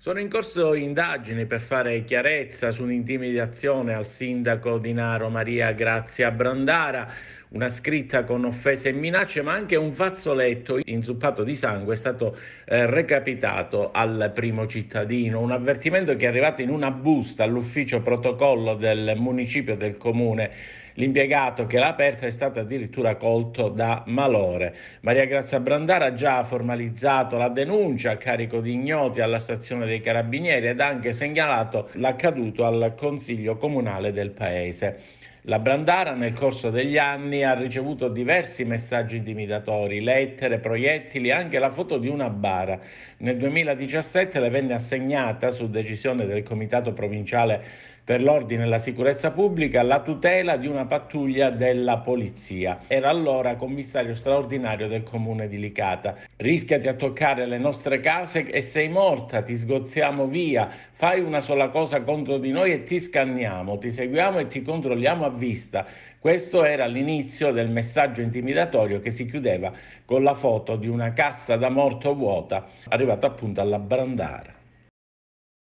Sono in corso indagini per fare chiarezza su un'intimidazione al sindaco di Naro Maria Grazia Brandara, una scritta con offese e minacce, ma anche un fazzoletto inzuppato di sangue è stato eh, recapitato al primo cittadino. Un avvertimento che è arrivato in una busta all'ufficio protocollo del municipio del comune. L'impiegato che l'ha aperta è stato addirittura colto da malore. Maria Grazia Brandara ha già formalizzato la denuncia a carico di ignoti alla stazione dei Carabinieri ed ha anche segnalato l'accaduto al Consiglio Comunale del Paese. La Brandara nel corso degli anni ha ricevuto diversi messaggi intimidatori, lettere, proiettili e anche la foto di una bara. Nel 2017 le venne assegnata, su decisione del Comitato Provinciale per l'ordine e la sicurezza pubblica, la tutela di una pattuglia della polizia. Era allora commissario straordinario del comune di Licata. Rischiati a toccare le nostre case e sei morta, ti sgozziamo via, fai una sola cosa contro di noi e ti scanniamo, ti seguiamo e ti controlliamo a vista. Questo era l'inizio del messaggio intimidatorio che si chiudeva con la foto di una cassa da morto vuota arrivata appunto alla Brandara.